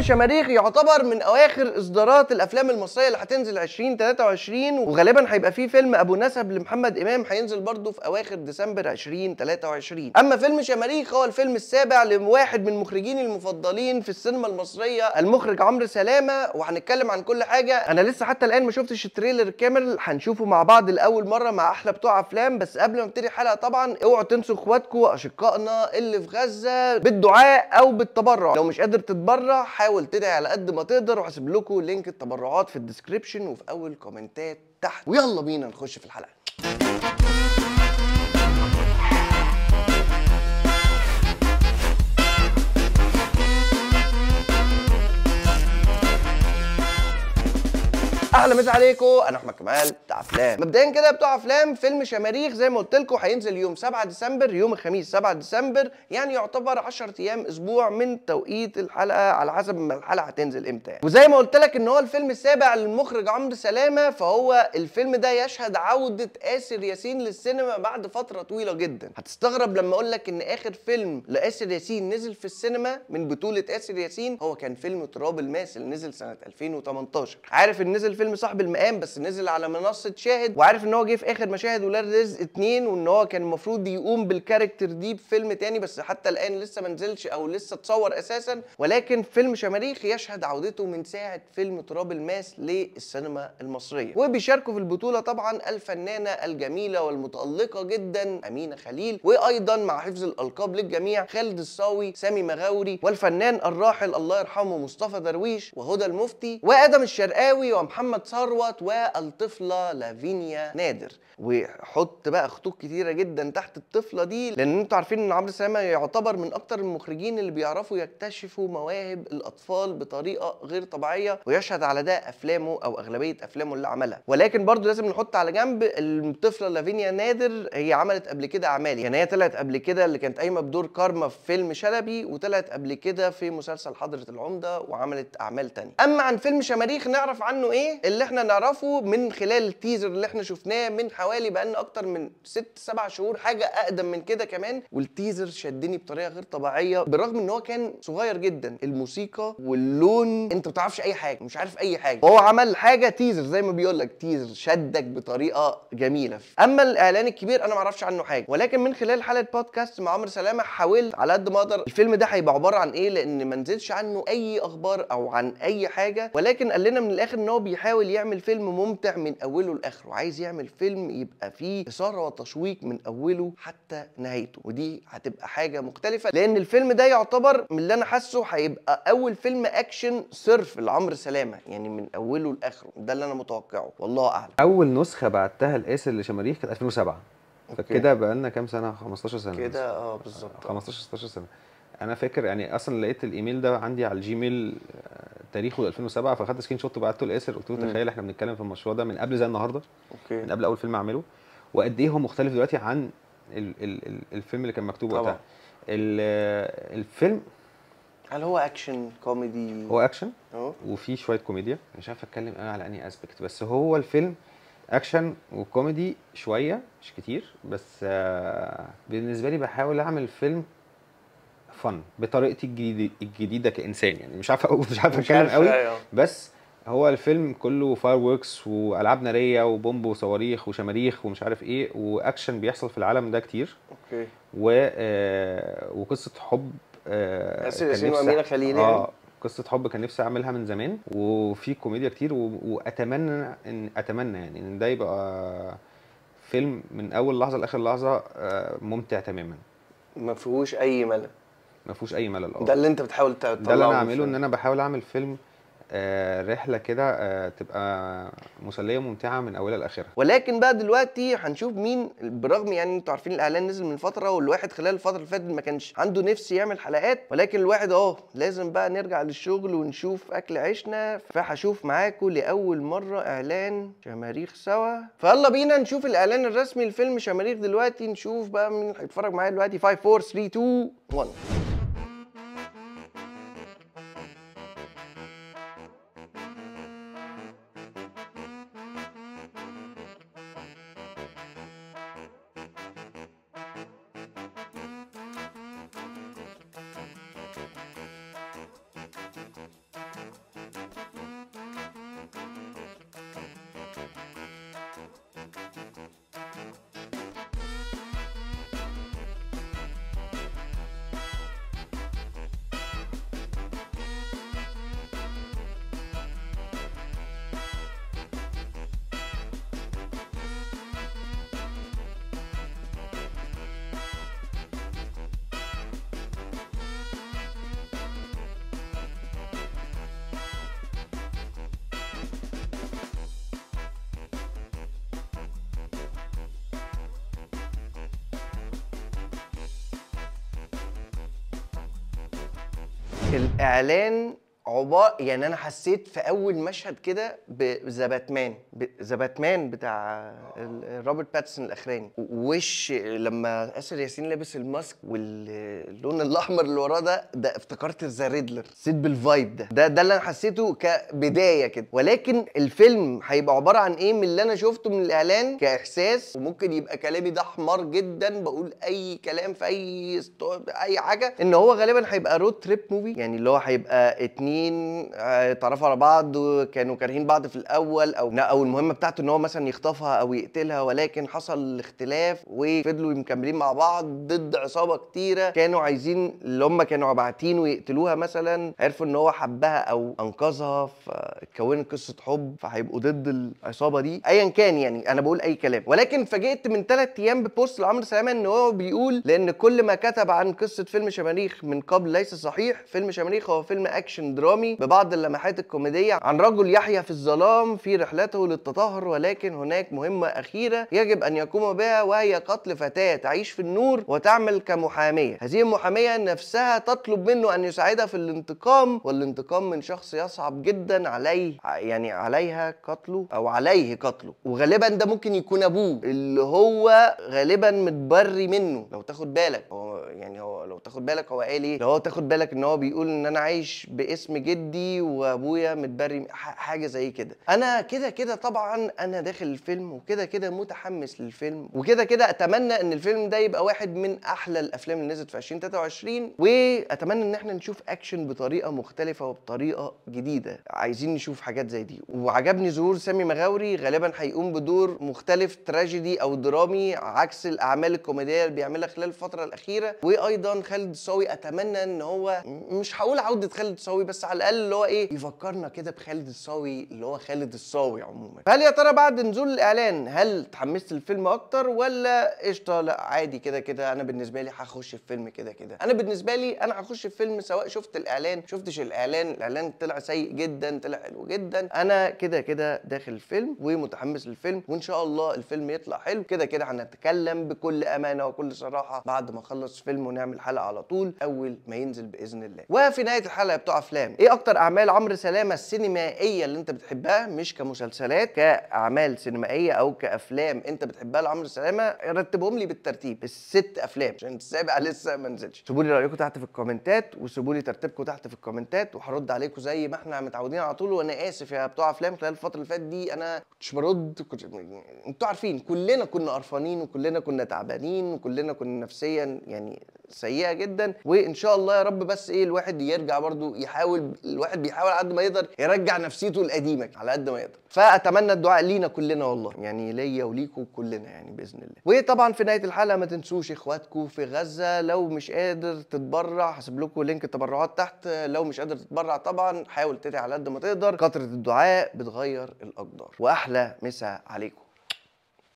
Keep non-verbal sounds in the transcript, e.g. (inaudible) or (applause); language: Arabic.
فيلم شماريخ يعتبر من اواخر اصدارات الافلام المصريه اللي هتنزل 2023 وغالبا هيبقى فيه فيلم ابو نسب لمحمد امام هينزل برضه في اواخر ديسمبر 2023 اما فيلم شماريخ هو الفيلم السابع لواحد من مخرجين المفضلين في السينما المصريه المخرج عمرو سلامه وهنتكلم عن كل حاجه انا لسه حتى الان ما شفتش التريلر الكامل هنشوفه مع بعض لاول مره مع احلى بتوع افلام بس قبل ما ابتدي الحلقه طبعا اوعوا تنسوا اخواتكم واشقائنا اللي في غزه بالدعاء او بالتبرع لو مش قادر تتبرع حاول حاول تدعي على قد ما تقدر وهسيب لكم لينك التبرعات في الديسكريبشن وفي اول كومنتات تحت ويلا بينا نخش في الحلقه اهلا مسا عليكم انا احمد كمال بتاع افلام مبدئيا كده بتوع افلام فيلم شماريخ زي ما قلت لكم هينزل يوم 7 ديسمبر يوم الخميس 7 ديسمبر يعني يعتبر 10 ايام اسبوع من توقيت الحلقه على حسب ما الحلقه هتنزل امتى يعني. وزي ما قلت لك ان هو الفيلم السابع للمخرج عمرو سلامه فهو الفيلم ده يشهد عوده اسر ياسين للسينما بعد فتره طويله جدا هتستغرب لما اقول لك ان اخر فيلم لاسر ياسين نزل في السينما من بطوله اسر ياسين هو كان فيلم تراب الماس اللي نزل سنه 2018 عارف ان نزل فيلم فيلم صاحب المقام بس نزل على منصه شاهد وعارف ان هو جه في اخر مشاهد ولاد رزق 2 وان هو كان المفروض يقوم بالكاركتر دي بفيلم تاني بس حتى الان لسه ما نزلش او لسه اتصور اساسا ولكن فيلم شماريخ يشهد عودته من ساعه فيلم تراب الماس للسينما المصريه وبيشاركوا في البطوله طبعا الفنانه الجميله والمتالقه جدا امينه خليل وايضا مع حفظ الالقاب للجميع خالد الصاوي سامي مغاوري والفنان الراحل الله يرحمه مصطفى درويش وهدى المفتي وادم الشرقاوي ومحمد محمد ثروت والطفله لافينيا نادر وحط بقى خطوط كتيره جدا تحت الطفله دي لان انتوا عارفين ان عمرو سلامه يعتبر من اكتر المخرجين اللي بيعرفوا يكتشفوا مواهب الاطفال بطريقه غير طبيعيه ويشهد على ده افلامه او اغلبيه افلامه اللي عملها ولكن برضو لازم نحط على جنب الطفله لافينيا نادر هي عملت قبل كده اعمال يعني هي طلعت قبل كده اللي كانت قايمه بدور كارما في فيلم شلبي وطلعت قبل كده في مسلسل حضره العمده وعملت اعمال تانية اما عن فيلم شماريخ نعرف عنه ايه اللي احنا نعرفه من خلال التيزر اللي احنا شفناه من حوالي بقالنا اكتر من ست سبع شهور حاجه اقدم من كده كمان والتيزر شدني بطريقه غير طبيعيه بالرغم ان هو كان صغير جدا الموسيقى واللون انت ما تعرفش اي حاجه مش عارف اي حاجه هو عمل حاجه تيزر زي ما بيقول لك تيزر شدك بطريقه جميله اما الاعلان الكبير انا ما اعرفش عنه حاجه ولكن من خلال حلقه بودكاست مع عمرو سلامه حاولت على قد ما اقدر الفيلم ده هيبقى عباره عن ايه لان ما نزلش عنه اي اخبار او عن اي حاجه ولكن قال لنا من الاخر ان هو بيحاول بيحاول يعمل فيلم ممتع من اوله لاخره عايز يعمل فيلم يبقى فيه اثاره وتشويق من اوله حتى نهايته ودي هتبقى حاجه مختلفه لان الفيلم ده يعتبر من اللي انا حاسه هيبقى اول فيلم اكشن صرف لعمرو سلامه يعني من اوله لاخره ده اللي انا متوقعه والله اعلم اول نسخه بعتها لاسر لشماريخ كانت 2007 فكده بقى لنا كام سنه 15 سنه كده اه بالظبط 15 16 سنه انا فاكر يعني اصلا لقيت الايميل ده عندي على الجيميل آه، تاريخه 2007 فاخدت سكرين شوت وبعته لاسر قلت له تخيل احنا بنتكلم في المشروع ده من قبل زي النهارده أوكي. من قبل اول فيلم اعمله وقد ايه هو مختلف دلوقتي عن الـ الـ الفيلم اللي كان مكتوب وقتها الفيلم هل هو اكشن كوميدي هو اكشن أوه. وفي شويه كوميديا مش عارف اتكلم قوي على اني اسبكت بس هو الفيلم اكشن وكوميدي شويه مش كتير بس آه، بالنسبه لي بحاول اعمل فيلم فن بطريقتي الجديده الجديده كانسان يعني مش عارف مش عارف اتكلم قوي يعني، آه. بس هو الفيلم كله فاير ووركس والعاب ناريه وبومب وصواريخ وشماريخ ومش عارف ايه واكشن بيحصل في العالم ده كتير اوكي و آه، وقصه حب ياسين وامينه خليل آه, آه، يعني. قصه حب كان نفسي اعملها من زمان وفي كوميديا كتير واتمنى ان اتمنى يعني ان ده يبقى فيلم من اول لحظه لاخر لحظه ممتع تماما ما فيهوش اي ملل ما فيهوش اي ملل اه ده اللي انت بتحاول تطلعه ده اللي انا اعمله ان انا بحاول اعمل فيلم آه رحله كده آه تبقى مسليه وممتعه من اولها لاخرها ولكن بقى دلوقتي هنشوف مين بالرغم يعني انتوا عارفين الاعلان نزل من فتره والواحد خلال الفتره اللي فاتت ما كانش عنده نفس يعمل حلقات ولكن الواحد اه لازم بقى نرجع للشغل ونشوف اكل عيشنا فهشوف معاكم لاول مره اعلان شماريخ سوا فيلا بينا نشوف الاعلان الرسمي لفيلم شماريخ دلوقتي نشوف بقى مين هيتفرج معايا دلوقتي 5 4 3 2 1 Thank you. الاعلان عبارة يعني انا حسيت في اول مشهد كده بذا باتمان ذا باتمان بتاع روبرت باتسون الاخراني وش لما اسر ياسين لابس الماسك واللون الاحمر اللي وراه ده ده افتكرت ذا ريدلر حسيت بالفايب ده ده ده اللي انا حسيته كبدايه كده ولكن الفيلم هيبقى عباره عن ايه من اللي انا شفته من الاعلان كاحساس وممكن يبقى كلامي ده حمار جدا بقول اي كلام في اي اي حاجه ان هو غالبا هيبقى رود تريب موفي يعني اللي هو هيبقى اتنين تانيين آه، اتعرفوا على بعض وكانوا كارهين بعض في الاول او او المهمه بتاعته ان هو مثلا يخطفها او يقتلها ولكن حصل اختلاف وفضلوا مكملين مع بعض ضد عصابه كتيره كانوا عايزين اللي هم كانوا باعتين ويقتلوها مثلا عرفوا ان هو حبها او انقذها فكونت قصه حب فهيبقوا ضد العصابه دي ايا كان يعني انا بقول اي كلام ولكن فاجئت من ثلاث ايام ببوست لعمرو سلامه ان هو بيقول لان كل ما كتب عن قصه فيلم شماريخ من قبل ليس صحيح فيلم شماريخ هو فيلم اكشن دراما الدرامي ببعض اللمحات الكوميدية عن رجل يحيا في الظلام في رحلته للتطهر ولكن هناك مهمة أخيرة يجب أن يقوم بها وهي قتل فتاة تعيش في النور وتعمل كمحامية هذه المحامية نفسها تطلب منه أن يساعدها في الانتقام والانتقام من شخص يصعب جدا عليه يعني عليها قتله أو عليه قتله وغالبا ده ممكن يكون أبوه اللي هو غالبا متبري منه لو تاخد بالك هو تاخد بالك هو قال ايه لو هو تاخد بالك ان هو بيقول ان انا عايش باسم جدي وابويا متبري حاجه زي كده انا كده كده طبعا انا داخل الفيلم وكده كده متحمس للفيلم وكده كده اتمنى ان الفيلم ده يبقى واحد من احلى الافلام اللي نزلت في 2023 واتمنى ان احنا نشوف اكشن بطريقه مختلفه وبطريقه جديده عايزين نشوف حاجات زي دي وعجبني ظهور سامي مغاوري غالبا هيقوم بدور مختلف تراجيدي او درامي عكس الاعمال الكوميديه اللي بيعملها خلال الفتره الاخيره وايضا خالد الصاوي اتمنى ان هو مش هقول عوده خالد الصاوي بس على الاقل اللي هو ايه يفكرنا كده بخالد الصاوي اللي هو خالد الصاوي عموما فهل يا ترى بعد نزول الاعلان هل اتحمست للفيلم اكتر ولا قشطه لا عادي كده كده انا بالنسبه لي هخش الفيلم كده كده انا بالنسبه لي انا هخش الفيلم سواء شفت الاعلان شفتش الاعلان الاعلان طلع سيء جدا طلع حلو جدا انا كده كده داخل الفيلم ومتحمس للفيلم وان شاء الله الفيلم يطلع حلو كده كده هنتكلم بكل امانه وكل صراحه بعد ما اخلص فيلم ونعمل حلقه الحلقه على طول اول ما ينزل باذن الله وفي نهايه الحلقه بتوع افلام ايه اكتر اعمال عمرو سلامه السينمائيه اللي انت بتحبها مش كمسلسلات كاعمال سينمائيه او كافلام انت بتحبها لعمرو سلامه رتبهم لي بالترتيب الست افلام عشان السابع (laughs) لسه ما نزلش سيبوا لي رايكم تحت في الكومنتات وسيبوا لي ترتيبكم تحت في الكومنتات وهرد عليكم زي ما احنا متعودين على طول وانا اسف يا بتوع افلام خلال الفتره اللي فاتت دي انا كنتش برد كنت انتوا عارفين كلنا كنا قرفانين وكلنا كنا تعبانين وكلنا كنا نفسيا يعني سيئه جدا وان شاء الله يا رب بس ايه الواحد يرجع برده يحاول الواحد بيحاول على قد ما يقدر يرجع نفسيته القديمه على قد ما يقدر فاتمنى الدعاء لينا كلنا والله يعني ليا وليكم كلنا يعني باذن الله وطبعا في نهايه الحلقه ما تنسوش اخواتكم في غزه لو مش قادر تتبرع هسيب لكم لينك التبرعات تحت لو مش قادر تتبرع طبعا حاول تدعي على قد ما تقدر كثره الدعاء بتغير الاقدار واحلى مسا عليكم